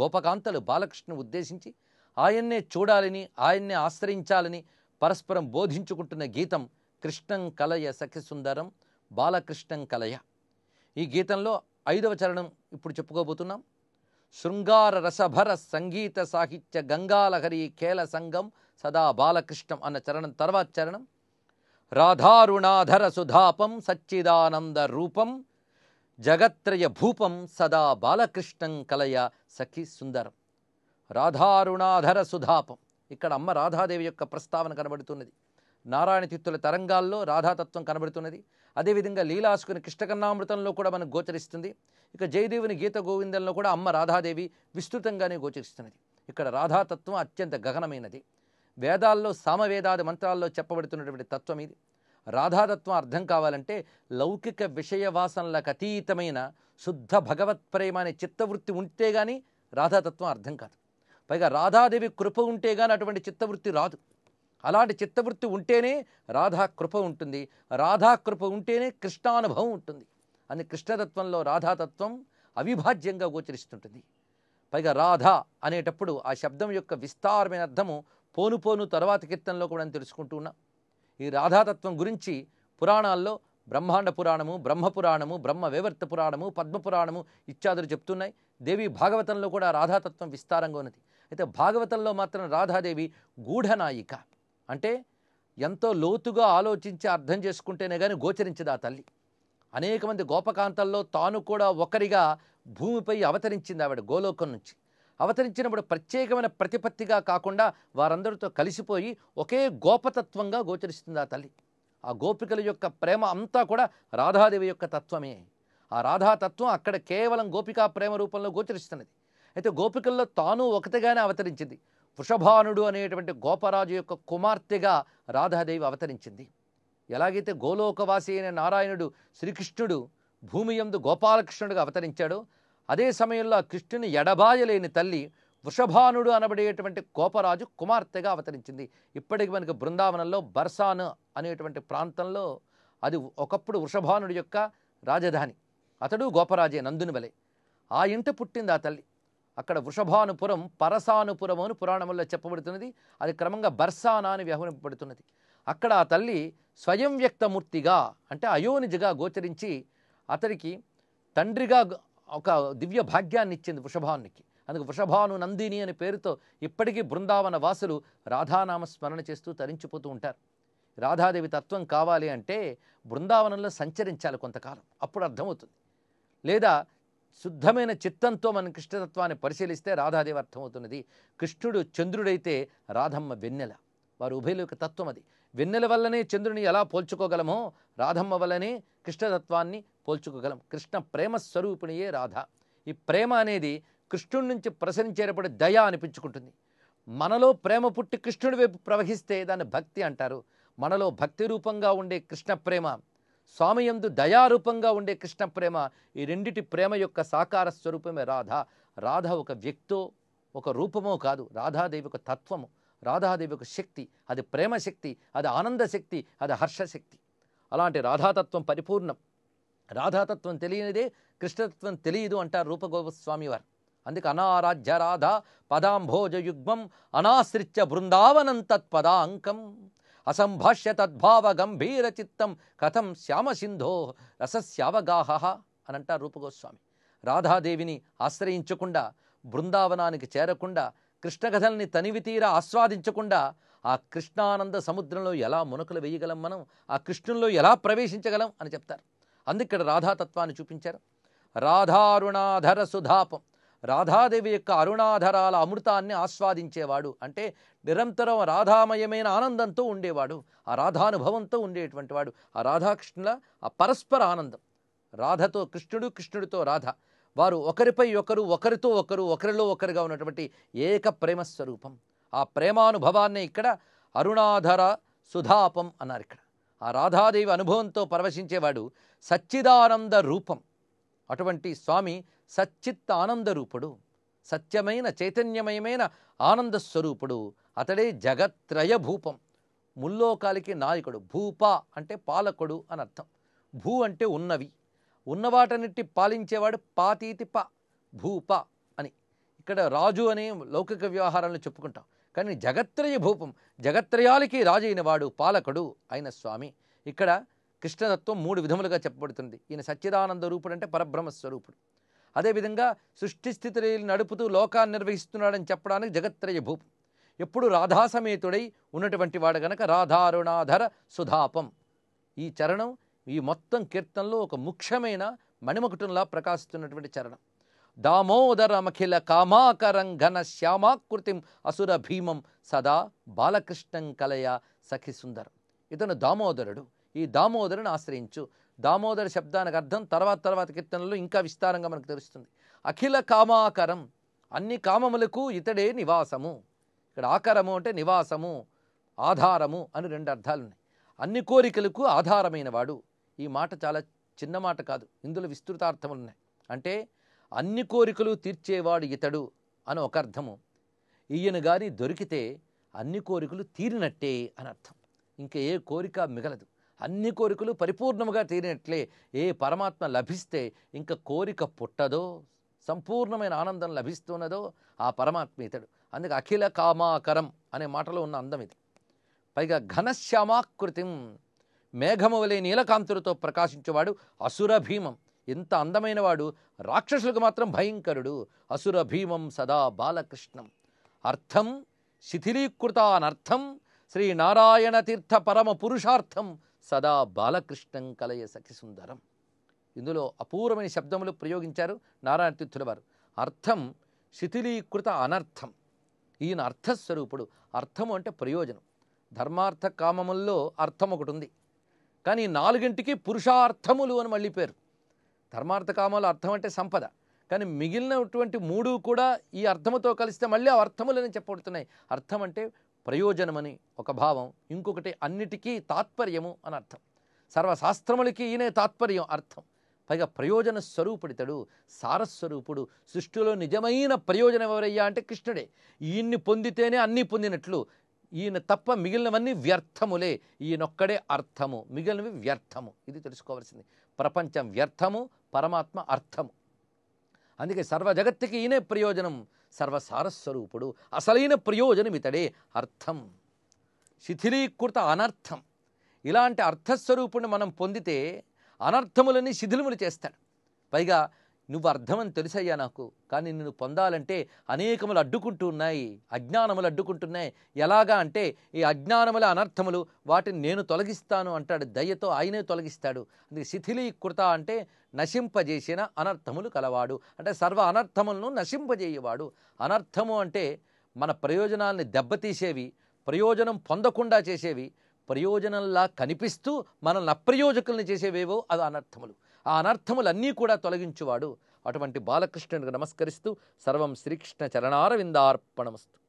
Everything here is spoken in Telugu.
గోపకాంతలు బాలకృష్ణను ఉద్దేశించి ఆయన్నే చూడాలని ఆయన్నే ఆశ్రయించాలని పరస్పరం బోధించుకుంటున్న గీతం కృష్ణం కలయ సఖిసుందరం బాలకృష్ణం కలయ ఈ గీతంలో ఐదవ చరణం ఇప్పుడు చెప్పుకోబోతున్నాం శృంగార రసభర సంగీత సాహిత్య గంగాలహరి కేల సంఘం సదా బాలకృష్ణం అన్న చరణం తర్వాత చరణం రాధారుణాధర సుధాపం సచ్చిదానంద రూపం జగత్రయ భూపం సదా బాలకృష్ణం కలయ సఖి సుందరం రాధారుణాధర సుధాపం ఇక్కడ అమ్మ రాధాదేవి యొక్క ప్రస్తావన కనబడుతున్నది నారాయణ తిత్తుల తరంగాల్లో రాధాతత్వం కనబడుతున్నది అదేవిధంగా లీలాసుకుని కృష్ణకన్నామృతంలో కూడా మనకు గోచరిస్తుంది ఇక జయదేవుని గీత గోవిందంలో కూడా అమ్మ రాధాదేవి విస్తృతంగానే గోచరిస్తున్నది ఇక్కడ రాధాతత్వం అత్యంత గగనమైనది వేదాల్లో సామవేదాది మంత్రాల్లో చెప్పబడుతున్నటువంటి తత్వం ఇది రాధాతత్వం అర్థం కావాలంటే లౌకిక విషయ వాసనలకు అతీతమైన శుద్ధ భగవత్ ప్రేమ అనే చిత్తవృత్తి ఉంటే కానీ రాధాతత్వం అర్థం కాదు పైగా రాధాదేవి కృప ఉంటే కానీ అటువంటి చిత్తవృత్తి రాదు అలాంటి చిత్తవృత్తి ఉంటేనే రాధా కృప ఉంటుంది రాధా కృప ఉంటేనే కృష్ణానుభవం ఉంటుంది అని కృష్ణతత్వంలో రాధాతత్వం అవిభాజ్యంగా గోచరిస్తుంటుంది పైగా రాధ అనేటప్పుడు ఆ శబ్దం యొక్క విస్తారమైన అర్థము పోను పోను తర్వాత కీర్తనలో కూడా తెలుసుకుంటూ ఉన్నాం ఈ రాధాతత్వం గురించి పురాణాల్లో బ్రహ్మాండ పురాణము బ్రహ్మపురాణము బ్రహ్మ వేవర్త పురాణము పద్మపురాణము ఇత్యాదులు చెప్తున్నాయి దేవి భాగవతంలో కూడా రాధాతత్వం విస్తారంగా ఉన్నది అయితే భాగవతంలో మాత్రం రాధాదేవి గూఢనాయిక అంటే ఎంతో లోతుగా ఆలోచించి అర్థం చేసుకుంటేనే కానీ గోచరించదు ఆ తల్లి అనేక మంది గోపకాంతంలో తాను కూడా ఒకరిగా భూమిపై అవతరించింది ఆవిడ గోలోకం నుంచి అవతరించినప్పుడు ప్రత్యేకమైన ప్రతిపత్తిగా కాకుండా వారందరితో కలిసిపోయి ఒకే గోపతత్వంగా గోచరిస్తుంది ఆ తల్లి ఆ గోపికల యొక్క ప్రేమ అంతా కూడా రాధాదేవి యొక్క తత్వమే ఆ రాధాతత్వం అక్కడ కేవలం గోపికా ప్రేమ రూపంలో గోచరిస్తున్నది అయితే గోపికల్లో తాను ఒకటిగానే అవతరించింది వృషభానుడు అనేటువంటి గోపరాజు యొక్క కుమార్తెగా రాధాదేవి అవతరించింది ఎలాగైతే గోలోకవాసి అయిన నారాయణుడు శ్రీకృష్ణుడు భూమి ఎందు గోపాలకృష్ణుడుగా అవతరించాడో అదే సమయంలో కృష్ణుని ఎడబాయలేని తల్లి వృషభానుడు అనబడేటువంటి కోపరాజు కుమార్తెగా అవతరించింది ఇప్పటికి మనకు బృందావనంలో బర్సాన్ అనేటువంటి ప్రాంతంలో అది ఒకప్పుడు వృషభానుడి యొక్క రాజధాని అతడు గోపరాజే నందుని వలె ఆ ఇంట పుట్టింది ఆ తల్లి అక్కడ వృషభానుపురం పరసానుపురం అని పురాణంలో చెప్పబడుతున్నది అది క్రమంగా బర్సానా అని వ్యవహరింపబడుతున్నది అక్కడ ఆ తల్లి స్వయం వ్యక్తమూర్తిగా అంటే అయోనిజగా గోచరించి అతడికి తండ్రిగా ఒక దివ్య భాగ్యాన్ని ఇచ్చింది వృషభానికి అందుకు వృషభాను నందిని అనే పేరుతో ఇప్పటికీ బృందావన వాసులు రాధానామ స్మరణ చేస్తూ తరించిపోతూ ఉంటారు రాధాదేవి తత్వం కావాలి అంటే బృందావనంలో సంచరించాలి కొంతకాలం అప్పుడు అర్థమవుతుంది లేదా శుద్ధమైన చిత్తంతో మనం కృష్ణతత్వాన్ని పరిశీలిస్తే రాధాదేవి అర్థమవుతున్నది కృష్ణుడు చంద్రుడైతే రాధమ్మ వెన్నెల వారు ఉభయలోక తత్వం అది వెన్నెల వల్లనే చంద్రుని ఎలా పోల్చుకోగలమో రాధమ్మ వల్లనే కృష్ణతత్వాన్ని పోల్చుకోగలం కృష్ణ ప్రేమ స్వరూపిణియే రాధ ఈ ప్రేమ అనేది కృష్ణుడి నుంచి ప్రసరించేటప్పుడు దయ అనిపించుకుంటుంది మనలో ప్రేమ పుట్టి కృష్ణుడి వైపు ప్రవహిస్తే దాన్ని భక్తి అంటారు మనలో భక్తి రూపంగా ఉండే కృష్ణ ప్రేమ స్వామయందు దయారూపంగా ఉండే కృష్ణ ప్రేమ ఈ రెండిటి ప్రేమ యొక్క సాకార స్వరూపమే రాధ రాధ ఒక వ్యక్తో ఒక రూపమో కాదు రాధాదేవి ఒక తత్వము రాధాదేవి యొక్క శక్తి అది ప్రేమ శక్తి అది ఆనంద శక్తి అది శక్తి అలాంటి రాధాతత్వం పరిపూర్ణం రాధాతత్వం తెలియనిదే కృష్ణతత్వం తెలియదు అంటారు రూపగోపస్వామి వారు అందుకే అనారాధ్య రాధ పదాంభోజయుగ్మం అనాశ్రిత్య బృందావనం తత్పదాంకం అసంభాష్య తద్భావ గంభీర చిత్తం కథం శ్యామసింధో రసస్యావగాహ అని అంటారు రూపగోస్వామి రాధాదేవిని ఆశ్రయించకుండా బృందావనానికి చేరకుండా కృష్ణ కథల్ని తనివి తీర ఆస్వాదించకుండా ఆ కృష్ణానంద సముద్రంలో ఎలా మునకలు వేయగలం మనం ఆ కృష్ణుల్లో ఎలా ప్రవేశించగలం అని చెప్తారు అందుకే రాధాతత్వాన్ని చూపించారు రాధారుణాధర సుధాపం రాధాదేవి యొక్క అరుణాధరాల అమృతాన్ని ఆస్వాదించేవాడు అంటే నిరంతరం రాధామయమైన ఆనందంతో ఉండేవాడు ఆ రాధానుభవంతో ఉండేటువంటి వాడు ఆ రాధాకృష్ణుల ఆ పరస్పర ఆనందం రాధతో కృష్ణుడు కృష్ణుడితో రాధ వారు ఒకరిపై ఒకరు ఒకరితో ఒకరు ఒకరిలో ఒకరుగా ఉన్నటువంటి ఏక ప్రేమస్వరూపం ఆ ప్రేమానుభవాన్ని ఇక్కడ అరుణాధర సుధాపం అన్నారు ఇక్కడ ఆ రాధాదేవి అనుభవంతో పరవశించేవాడు సచ్చిదానంద రూపం అటువంటి స్వామి సచ్చిత్ ఆనంద రూపుడు సత్యమైన చైతన్యమయమైన ఆనంద స్వరూపుడు అతడే జగత్రయ భూపం ముల్లోకాలికి నాయకుడు భూప అంటే పాలకుడు అని అర్థం భూ అంటే ఉన్నవి ఉన్నవాటన్నిటి పాలించేవాడు పాతీతి ప భూప అని ఇక్కడ రాజు అనే లౌకిక వ్యవహారాలను చెప్పుకుంటాం కానీ జగత్రయ భూపం జగత్రయాలకి రాజు వాడు పాలకుడు అయిన స్వామి ఇక్కడ కృష్ణతత్వం మూడు విధములుగా చెప్పబడుతుంది ఈయన సచ్చిదానంద రూపుడు అంటే పరబ్రహ్మ స్వరూపుడు అదేవిధంగా సృష్టి స్థితిని నడుపుతూ లోకాన్ని నిర్వహిస్తున్నాడని చెప్పడానికి జగత్రయ భూపం ఎప్పుడు రాధాసమేతుడై ఉన్నటువంటి వాడు గనక రాధారుణాధర సుధాపం ఈ చరణం ఈ మొత్తం కీర్తనలో ఒక ముఖ్యమైన మణిమకుటంలా ప్రకాశిస్తున్నటువంటి చరణం దామోదరమఖిల కామాకరం ఘన శ్యామాకృతిం అసుర భీమం సదా బాలకృష్ణం కలయ సఖి సుందరం ఇతను దామోదరుడు ఈ దామోదరుని ఆశ్రయించు దామోదర శబ్దానికి అర్థం తర్వాత తర్వాత కీర్తనలో ఇంకా విస్తారంగా మనకు తెలుస్తుంది అఖిల కామాకరం అన్ని కామములకు ఇతడే నివాసము ఇక్కడ ఆకరము అంటే నివాసము ఆధారము అని రెండు అర్థాలున్నాయి అన్ని కోరికలకు ఆధారమైనవాడు ఈ మాట చాలా చిన్న మాట కాదు ఇందులో ఉన్నాయి అంటే అన్ని కోరికలు తీర్చేవాడు ఇతడు అని ఒక అర్థము ఈయన గారి దొరికితే అన్ని కోరికలు తీరినట్టే అని అర్థం ఇంకా ఏ కోరిక మిగలదు అన్ని కోరికలు పరిపూర్ణముగా తీరినట్లే ఏ పరమాత్మ లభిస్తే ఇంకా కోరిక పుట్టదో సంపూర్ణమైన ఆనందం లభిస్తున్నదో ఆ పరమాత్మ ఇతడు అందుకే అఖిల కామాకరం అనే మాటలో ఉన్న అందం ఇది పైగా ఘనశ్యామాకృతిం మేఘము వలె నీలకాంతులతో ప్రకాశించేవాడు అసుర భీమం ఎంత అందమైనవాడు రాక్షసులకు మాత్రం భయంకరుడు అసుర భీమం సదా బాలకృష్ణం అర్థం శిథిలీకృత అనర్థం శ్రీనారాయణ తీర్థ పరమ పురుషార్థం సదా బాలకృష్ణం కలయ సఖి సుందరం ఇందులో అపూర్వమైన శబ్దములు ప్రయోగించారు నారాయణ తీర్థుల వారు అర్థం శిథిలీకృత అనర్థం ఈయన అర్థస్వరూపుడు అర్థము అంటే ప్రయోజనం ధర్మార్థ కామముల్లో అర్థం ఒకటి ఉంది కానీ నాలుగింటికి పురుషార్థములు అని మళ్ళీ పేరు ధర్మార్థ కామాలు అర్థం అంటే సంపద కానీ మిగిలినటువంటి మూడు కూడా ఈ అర్థముతో కలిస్తే మళ్ళీ ఆ అర్థములని చెప్పబడుతున్నాయి అర్థం అంటే ప్రయోజనమని ఒక భావం ఇంకొకటి అన్నిటికీ తాత్పర్యము అని అర్థం సర్వశాస్త్రములకి ఈయనే తాత్పర్యం అర్థం పైగా ప్రయోజన స్వరూపుడితడు సారస్వరూపుడు సృష్టిలో నిజమైన ప్రయోజనం ఎవరయ్యా అంటే కృష్ణుడే ఈయన్ని పొందితేనే అన్నీ పొందినట్లు ఈయన తప్ప మిగిలినవన్నీ వ్యర్థములే ఈయనొక్కడే అర్థము మిగిలినవి వ్యర్థము ఇది తెలుసుకోవాల్సింది ప్రపంచం వ్యర్థము పరమాత్మ అర్థము అందుకే సర్వ జగత్తుకి ఈయనే ప్రయోజనం సర్వసారస్వరూపుడు అసలైన ప్రయోజనం ఇతడే అర్థం శిథిలీకృత అనర్థం ఇలాంటి అర్థస్వరూపుణ్ణి మనం పొందితే అనర్థములని శిథిలములు చేస్తాడు పైగా నువ్వు అర్థమని తెలిసయ్యా నాకు కానీ నిన్ను పొందాలంటే అనేకములు అడ్డుకుంటూ ఉన్నాయి అజ్ఞానములు అడ్డుకుంటున్నాయి ఎలాగా అంటే ఈ అజ్ఞానముల అనర్థములు వాటిని నేను తొలగిస్తాను అంటాడు దయ్యతో ఆయనే తొలగిస్తాడు అందుకే శిథిలీకృత అంటే నశింపజేసిన అనర్థములు కలవాడు అంటే సర్వ అనర్థములను నశింపజేయవాడు అనర్థము అంటే మన ప్రయోజనాల్ని దెబ్బతీసేవి ప్రయోజనం పొందకుండా చేసేవి ప్రయోజనంలా కనిపిస్తూ మనల్ని అప్రయోజకుల్ని చేసేవేవో అది అనర్థములు ఆ అనర్థములన్నీ కూడా తొలగించువాడు అటువంటి బాలకృష్ణుడికి నమస్కరిస్తూ సర్వం శ్రీకృష్ణ చరణారవిందార్పణమస్తు